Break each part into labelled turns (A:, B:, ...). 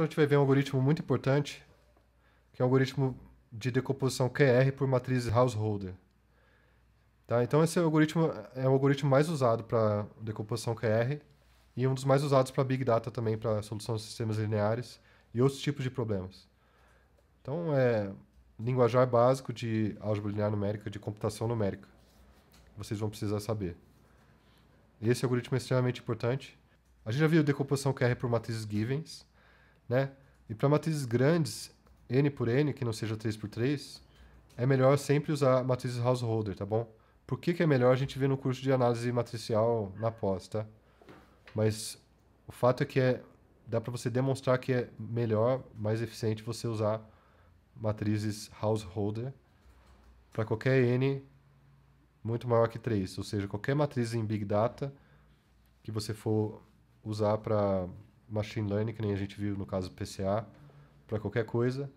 A: Então, a gente vai ver um algoritmo muito importante, que é o um algoritmo de decomposição QR por matrizes householder. Tá? Então esse algoritmo é o algoritmo mais usado para decomposição QR e um dos mais usados para Big Data também, para solução de sistemas lineares e outros tipos de problemas. Então é linguajar básico de álgebra linear numérica, de computação numérica. Vocês vão precisar saber. Esse algoritmo é extremamente importante. A gente já viu decomposição QR por matrizes givens, né? E para matrizes grandes, n por n, que não seja 3 por 3, é melhor sempre usar matrizes householder, tá bom? Por que, que é melhor a gente vê no curso de análise matricial na pós, tá? Mas o fato é que é, dá para você demonstrar que é melhor, mais eficiente você usar matrizes householder para qualquer n muito maior que 3, ou seja, qualquer matriz em big data que você for usar para machine learning, que nem a gente viu no caso do PCA, para qualquer coisa.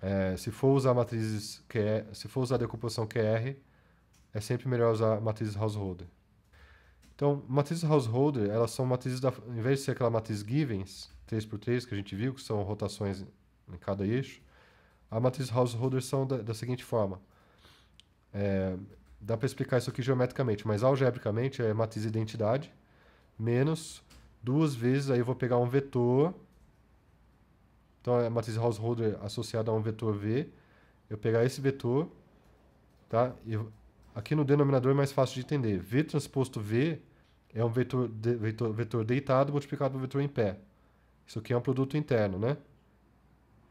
A: É, se for usar matrizes QR, se for usar decomposição QR, é sempre melhor usar matrizes householder. Então, matrizes householder, elas são matrizes da, em vez de ser aquela matriz givens, 3x3 que a gente viu, que são rotações em cada eixo, a matriz householder são da, da seguinte forma. É, dá para explicar isso aqui geometricamente, mas algebricamente é matriz identidade menos duas vezes, aí eu vou pegar um vetor. Então, a matriz householder associada a um vetor V. Eu pegar esse vetor, tá? aqui no denominador é mais fácil de entender. V transposto V é um vetor, de, vetor, vetor deitado multiplicado por vetor em pé. Isso aqui é um produto interno, né?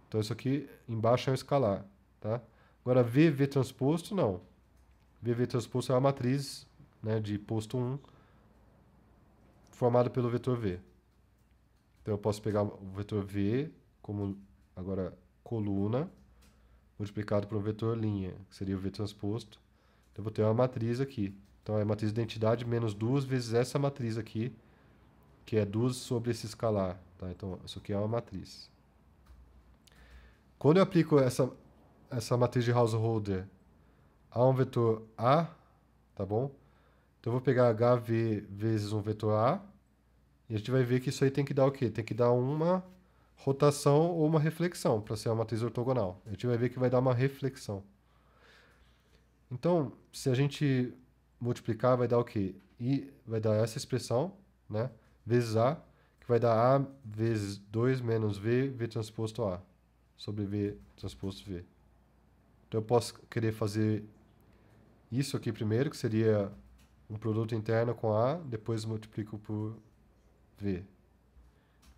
A: Então, isso aqui embaixo é um escalar, tá? Agora, V, V transposto, não. V, V transposto é uma matriz né, de posto 1 formado pelo vetor V. Então eu posso pegar o vetor V como agora coluna multiplicado por um vetor linha, que seria o V transposto. Então eu vou ter uma matriz aqui. Então é matriz de identidade menos duas vezes essa matriz aqui, que é 2 sobre esse escalar. Tá? Então isso aqui é uma matriz. Quando eu aplico essa, essa matriz de householder a um vetor A, tá bom? Então eu vou pegar HV vezes um vetor A, e a gente vai ver que isso aí tem que dar o quê? Tem que dar uma rotação ou uma reflexão para ser uma matriz ortogonal. A gente vai ver que vai dar uma reflexão. Então, se a gente multiplicar, vai dar o quê? I vai dar essa expressão, né? Vezes A, que vai dar A vezes 2 menos V, V transposto A, sobre V transposto V. Então, eu posso querer fazer isso aqui primeiro, que seria um produto interno com A, depois multiplico por V.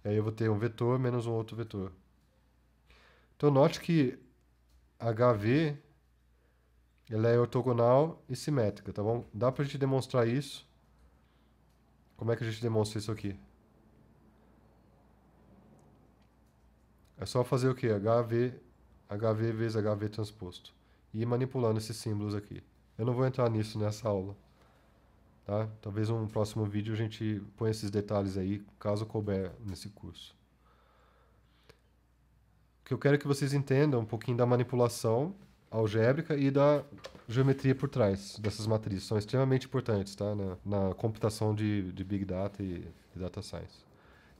A: E aí eu vou ter um vetor menos um outro vetor. Então note que HV ela é ortogonal e simétrica, tá bom? Dá pra gente demonstrar isso. Como é que a gente demonstra isso aqui? É só fazer o que? HV, HV vezes HV transposto. E ir manipulando esses símbolos aqui. Eu não vou entrar nisso nessa aula. Tá? Talvez um próximo vídeo a gente ponha esses detalhes aí, caso couber nesse curso. O que eu quero é que vocês entendam um pouquinho da manipulação algébrica e da geometria por trás dessas matrizes. São extremamente importantes tá? na, na computação de, de Big Data e de Data Science.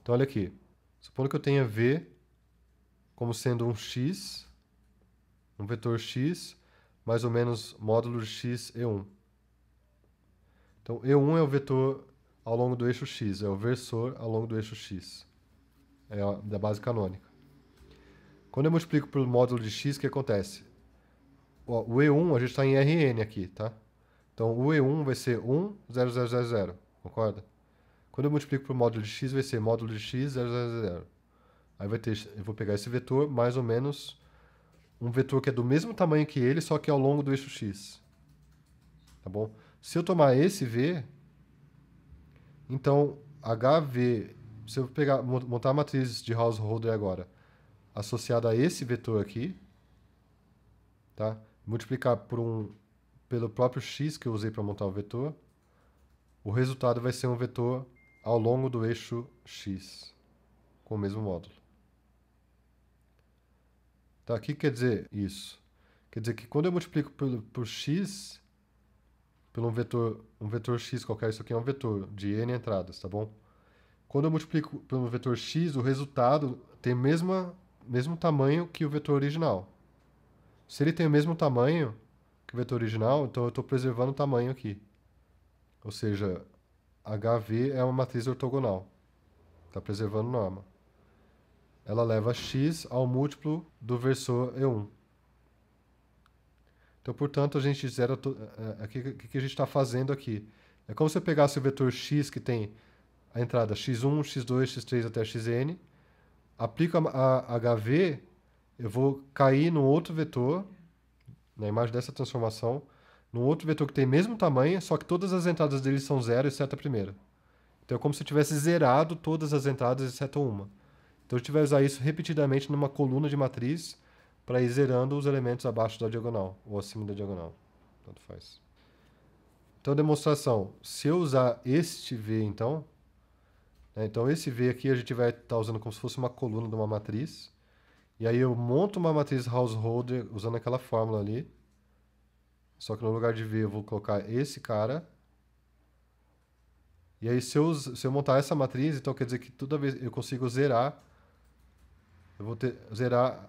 A: Então, olha aqui. Supondo que eu tenha V como sendo um X, um vetor X, mais ou menos módulo de X e 1. Então, E1 é o vetor ao longo do eixo x, é o versor ao longo do eixo x. É a, da base canônica. Quando eu multiplico pelo módulo de x, o que acontece? o E1, a gente está em Rn aqui, tá? Então, o E1 vai ser 1, 0, 0, 0, 0, concorda? Quando eu multiplico pelo módulo de x, vai ser módulo de x, 0, 0, 0. Aí vai ter, eu vou pegar esse vetor, mais ou menos um vetor que é do mesmo tamanho que ele, só que ao longo do eixo x. Tá bom? Se eu tomar esse V, então HV, se eu pegar, montar a matriz de householder agora, associada a esse vetor aqui, tá? multiplicar por um, pelo próprio x que eu usei para montar o vetor, o resultado vai ser um vetor ao longo do eixo x, com o mesmo módulo. Tá, o que quer dizer isso? Quer dizer que quando eu multiplico por, por x, pelo vetor, um vetor x qualquer, isso aqui é um vetor de n entradas, tá bom? Quando eu multiplico pelo vetor x, o resultado tem mesma mesmo tamanho que o vetor original. Se ele tem o mesmo tamanho que o vetor original, então eu estou preservando o tamanho aqui. Ou seja, HV é uma matriz ortogonal. Está preservando norma. Ela leva x ao múltiplo do versor E1. Então, portanto, a gente zera. O que, que a gente está fazendo aqui? É como se eu pegasse o vetor x que tem a entrada x1, x2, x3 até xn, aplico a, a HV, eu vou cair num outro vetor, na imagem dessa transformação, num outro vetor que tem o mesmo tamanho, só que todas as entradas dele são zero, exceto a primeira. Então é como se eu tivesse zerado todas as entradas, exceto uma. Então a gente vai usar isso repetidamente numa coluna de matriz, para ir zerando os elementos abaixo da diagonal ou acima da diagonal. Tanto faz. Então, demonstração. Se eu usar este V, então, né, então esse V aqui a gente vai estar tá usando como se fosse uma coluna de uma matriz. E aí eu monto uma matriz householder usando aquela fórmula ali. Só que no lugar de V eu vou colocar esse cara. E aí se eu, se eu montar essa matriz, então quer dizer que toda vez eu consigo zerar, eu vou ter, zerar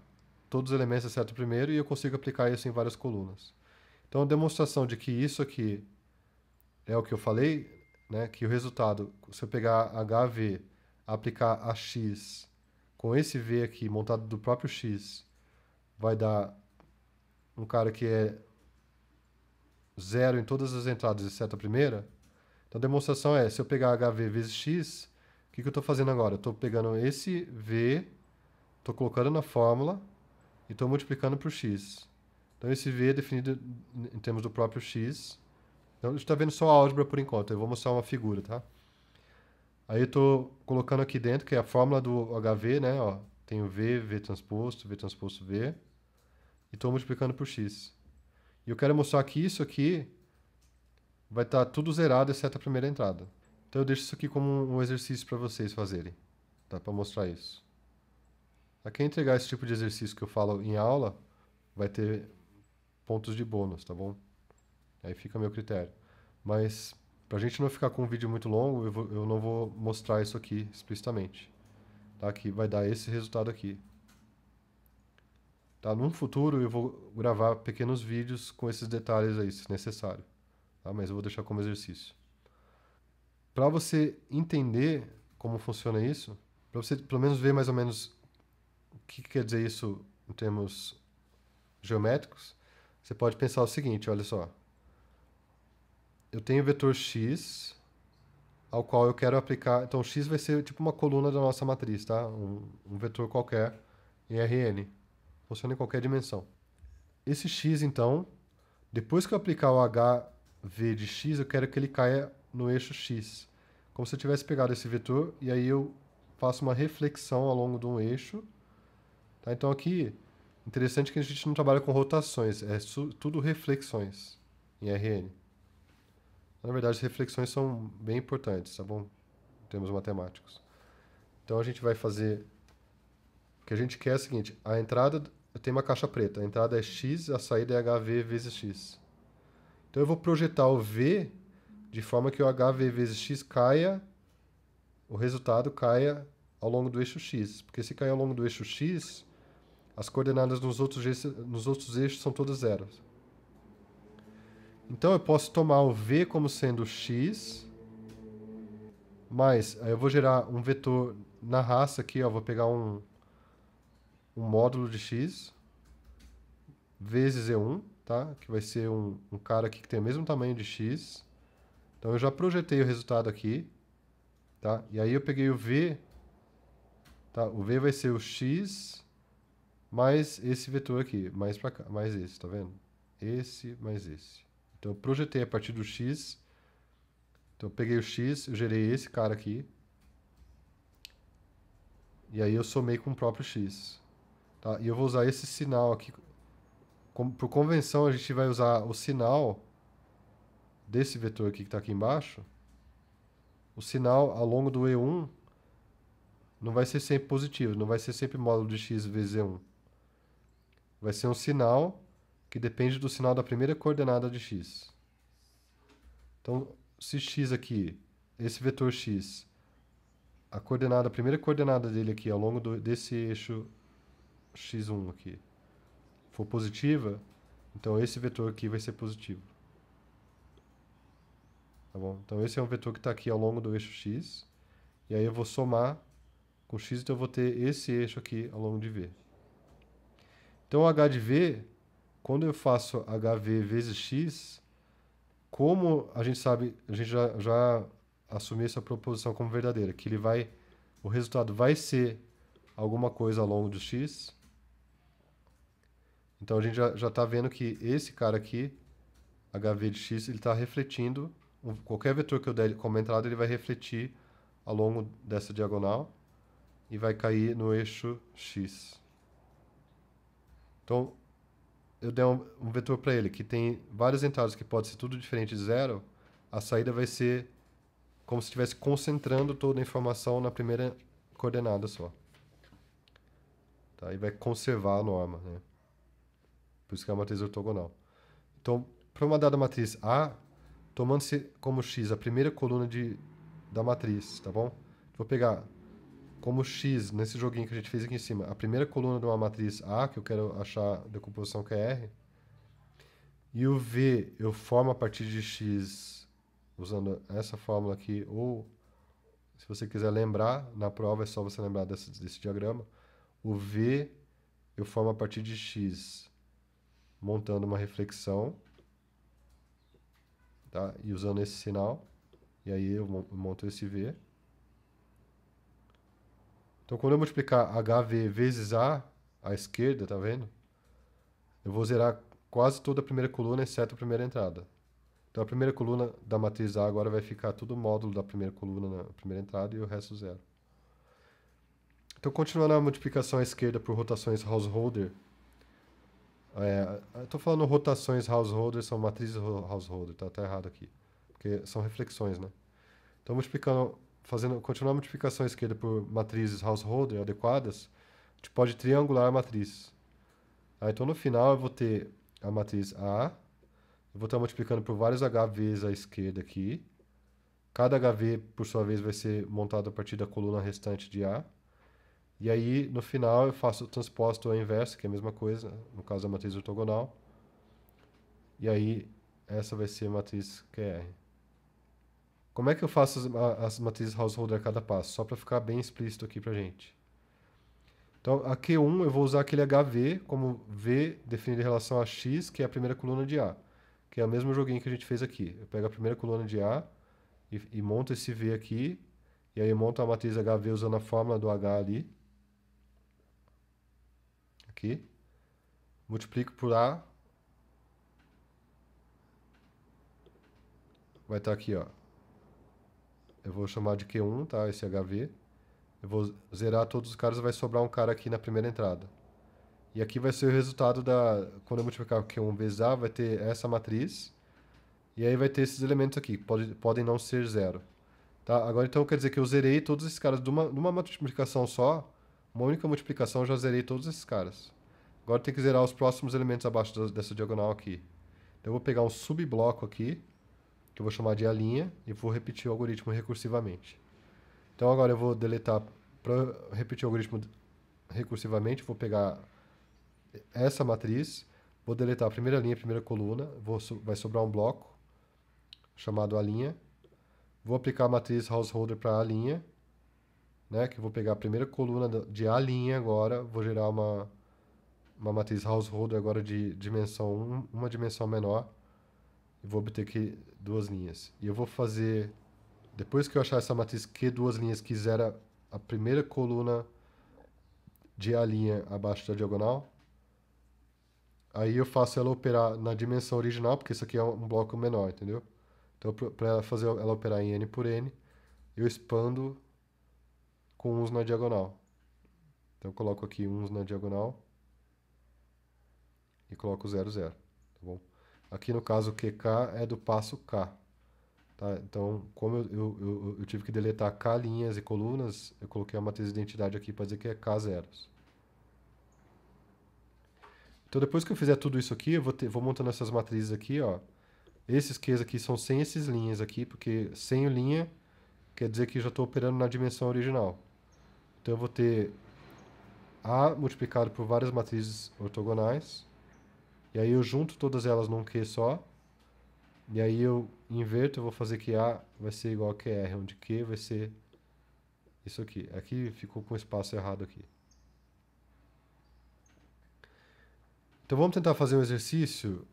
A: todos os elementos exceto primeiro e eu consigo aplicar isso em várias colunas. Então, a demonstração de que isso aqui é o que eu falei, né, que o resultado, se eu pegar HV, aplicar a X com esse V aqui montado do próprio X, vai dar um cara que é zero em todas as entradas, exceto a primeira. Então, a demonstração é, se eu pegar HV vezes X, o que, que eu estou fazendo agora? estou pegando esse V, estou colocando na fórmula, e estou multiplicando por x. Então, esse v é definido em termos do próprio x. Então, a gente está vendo só a álgebra por enquanto. Eu vou mostrar uma figura, tá? Aí eu estou colocando aqui dentro, que é a fórmula do HV, né? Ó, tenho V, V transposto, V transposto V. E estou multiplicando por x. E eu quero mostrar que isso aqui vai estar tá tudo zerado, exceto a primeira entrada. Então eu deixo isso aqui como um exercício para vocês fazerem, tá? Para mostrar isso. A quem entregar esse tipo de exercício que eu falo em aula, vai ter pontos de bônus, tá bom? Aí fica meu critério. Mas, pra gente não ficar com um vídeo muito longo, eu, vou, eu não vou mostrar isso aqui explicitamente. Tá? Que vai dar esse resultado aqui. Tá? No futuro eu vou gravar pequenos vídeos com esses detalhes aí, se necessário. Tá? Mas eu vou deixar como exercício. Para você entender como funciona isso, para você pelo menos ver mais ou menos o que quer dizer isso em termos geométricos? Você pode pensar o seguinte, olha só. Eu tenho o vetor x ao qual eu quero aplicar. Então, x vai ser tipo uma coluna da nossa matriz, tá? Um, um vetor qualquer em Rn. Funciona em qualquer dimensão. Esse x, então, depois que eu aplicar o hv de x, eu quero que ele caia no eixo x. Como se eu tivesse pegado esse vetor e aí eu faço uma reflexão ao longo de um eixo Tá? Então aqui, interessante que a gente não trabalha com rotações, é tudo reflexões em RN. Na verdade, as reflexões são bem importantes, tá bom? Em termos matemáticos. Então a gente vai fazer. O que a gente quer é o seguinte: a entrada tem uma caixa preta, a entrada é x, a saída é HV vezes x. Então eu vou projetar o V de forma que o HV vezes x caia, o resultado caia ao longo do eixo x. Porque se cair ao longo do eixo x, as coordenadas nos outros, eixos, nos outros eixos são todas zeros. Então eu posso tomar o v como sendo x, mais, eu vou gerar um vetor na raça aqui, ó, vou pegar um, um módulo de x, vezes e1, tá? Que vai ser um, um cara aqui que tem o mesmo tamanho de x. Então eu já projetei o resultado aqui, tá? E aí eu peguei o v, tá? O v vai ser o x mais esse vetor aqui, mais para cá, mais esse, tá vendo? Esse, mais esse. Então eu projetei a partir do x. Então eu peguei o x, eu gerei esse cara aqui. E aí eu somei com o próprio x. Tá? E eu vou usar esse sinal aqui. Como, por convenção, a gente vai usar o sinal desse vetor aqui que está aqui embaixo. O sinal ao longo do E1 não vai ser sempre positivo, não vai ser sempre módulo de x vezes E1 vai ser um sinal que depende do sinal da primeira coordenada de x. Então, se x aqui, esse vetor x, a coordenada, a primeira coordenada dele aqui ao longo do, desse eixo x1 aqui, for positiva, então esse vetor aqui vai ser positivo. Tá bom? Então esse é um vetor que está aqui ao longo do eixo x, e aí eu vou somar com x, então eu vou ter esse eixo aqui ao longo de v. Então, o HV, quando eu faço HV vezes X, como a gente sabe, a gente já, já assumiu essa proposição como verdadeira, que ele vai, o resultado vai ser alguma coisa ao longo do X. Então, a gente já está vendo que esse cara aqui, HV de X, ele está refletindo, qualquer vetor que eu der como entrada, ele vai refletir ao longo dessa diagonal e vai cair no eixo X. Então, eu dei um, um vetor para ele que tem várias entradas que pode ser tudo diferente de zero, a saída vai ser como se estivesse concentrando toda a informação na primeira coordenada só. Tá? E vai conservar a norma, né? Por isso que é uma matriz ortogonal. Então, para uma dada matriz A, tomando-se como x a primeira coluna de, da matriz, tá bom? Vou pegar como x nesse joguinho que a gente fez aqui em cima, a primeira coluna de uma matriz A, que eu quero achar a decomposição que é R, e o V eu formo a partir de x usando essa fórmula aqui, ou se você quiser lembrar, na prova é só você lembrar desse, desse diagrama, o V eu formo a partir de x montando uma reflexão, tá? e usando esse sinal, e aí eu monto esse V, então, quando eu multiplicar HV vezes A, à esquerda, tá vendo? Eu vou zerar quase toda a primeira coluna, exceto a primeira entrada. Então, a primeira coluna da matriz A agora vai ficar todo o módulo da primeira coluna na primeira entrada e o resto zero. Então, continuando a multiplicação à esquerda por rotações householder, é, falando rotações householder, são matrizes householder, tá até tá errado aqui. Porque são reflexões, né? Então, multiplicando fazendo, continuar a multiplicação à esquerda por matrizes householder adequadas, a gente pode triangular a matriz. Aí então, no final, eu vou ter a matriz A, eu vou estar multiplicando por vários HVs à esquerda aqui. Cada HV, por sua vez, vai ser montado a partir da coluna restante de A. E aí, no final, eu faço o transposto ao inverso, que é a mesma coisa, no caso da matriz ortogonal. E aí, essa vai ser a matriz QR. Como é que eu faço as, as matrizes householder a cada passo? Só para ficar bem explícito aqui para gente. Então, a Q1 eu vou usar aquele HV como V definido em relação a X, que é a primeira coluna de A. Que é o mesmo joguinho que a gente fez aqui. Eu pego a primeira coluna de A e, e monto esse V aqui. E aí eu monto a matriz HV usando a fórmula do H ali. Aqui. Multiplico por A. Vai estar tá aqui, ó. Eu vou chamar de Q1, tá? Esse HV. Eu vou zerar todos os caras vai sobrar um cara aqui na primeira entrada. E aqui vai ser o resultado da... Quando eu multiplicar Q1 vezes A, vai ter essa matriz. E aí vai ter esses elementos aqui, pode, podem não ser zero. Tá? Agora então quer dizer que eu zerei todos esses caras de uma, de uma multiplicação só, uma única multiplicação eu já zerei todos esses caras. Agora tem que zerar os próximos elementos abaixo dessa diagonal aqui. Então, eu vou pegar um subbloco aqui, que eu vou chamar de a linha e vou repetir o algoritmo recursivamente. Então agora eu vou deletar para repetir o algoritmo recursivamente, vou pegar essa matriz, vou deletar a primeira linha, a primeira coluna, vou, vai sobrar um bloco chamado a linha. Vou aplicar a matriz householder para a linha, né, que eu vou pegar a primeira coluna de a linha agora, vou gerar uma uma matriz householder agora de dimensão uma dimensão menor e vou obter que duas linhas. E eu vou fazer, depois que eu achar essa matriz Q duas linhas que zera a primeira coluna de A linha abaixo da diagonal, aí eu faço ela operar na dimensão original, porque isso aqui é um bloco menor, entendeu? Então, para ela fazer ela operar em n por n, eu expando com uns na diagonal. Então, eu coloco aqui uns na diagonal e coloco 0, 0, tá bom? Aqui no caso, QK é do passo K. Tá? Então, como eu, eu, eu, eu, tive que deletar K linhas e colunas, eu coloquei a matriz de identidade aqui para dizer que é K zeros. Então, depois que eu fizer tudo isso aqui, eu vou, ter, vou montando essas matrizes aqui, ó. Esses Qs aqui são sem essas linhas aqui, porque sem linha quer dizer que já estou operando na dimensão original. Então, eu vou ter A multiplicado por várias matrizes ortogonais, e aí eu junto todas elas num Q só. E aí eu inverto, eu vou fazer que A vai ser igual a QR, onde Q vai ser isso aqui. Aqui ficou com espaço errado aqui. Então vamos tentar fazer um exercício.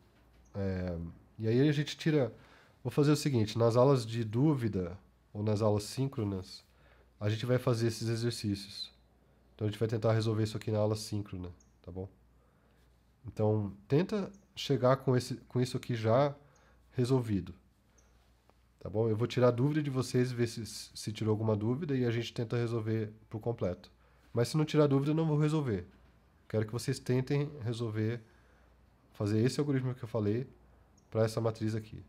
A: É, e aí a gente tira... Vou fazer o seguinte, nas aulas de dúvida, ou nas aulas síncronas, a gente vai fazer esses exercícios. Então a gente vai tentar resolver isso aqui na aula síncrona, tá bom? Então, tenta chegar com, esse, com isso aqui já resolvido. Tá bom? Eu vou tirar dúvida de vocês, ver se, se tirou alguma dúvida e a gente tenta resolver por completo. Mas se não tirar dúvida, eu não vou resolver. Quero que vocês tentem resolver, fazer esse algoritmo que eu falei para essa matriz aqui. Tá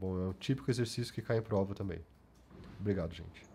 A: bom, é um típico exercício que cai em prova também. Obrigado, gente.